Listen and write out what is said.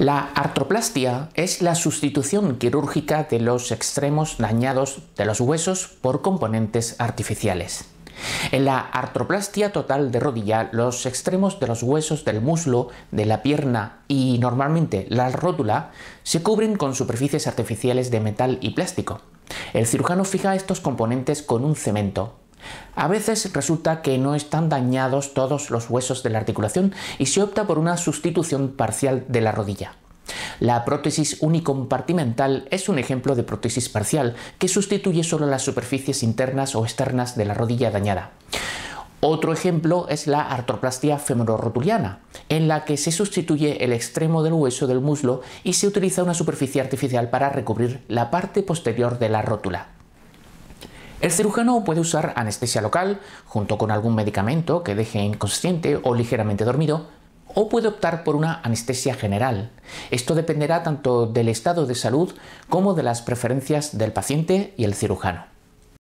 La artroplastia es la sustitución quirúrgica de los extremos dañados de los huesos por componentes artificiales. En la artroplastia total de rodilla, los extremos de los huesos del muslo, de la pierna y normalmente la rótula se cubren con superficies artificiales de metal y plástico. El cirujano fija estos componentes con un cemento, a veces resulta que no están dañados todos los huesos de la articulación y se opta por una sustitución parcial de la rodilla. La prótesis unicompartimental es un ejemplo de prótesis parcial que sustituye solo las superficies internas o externas de la rodilla dañada. Otro ejemplo es la artroplastia femororotuliana, en la que se sustituye el extremo del hueso del muslo y se utiliza una superficie artificial para recubrir la parte posterior de la rótula. El cirujano puede usar anestesia local junto con algún medicamento que deje inconsciente o ligeramente dormido, o puede optar por una anestesia general. Esto dependerá tanto del estado de salud como de las preferencias del paciente y el cirujano.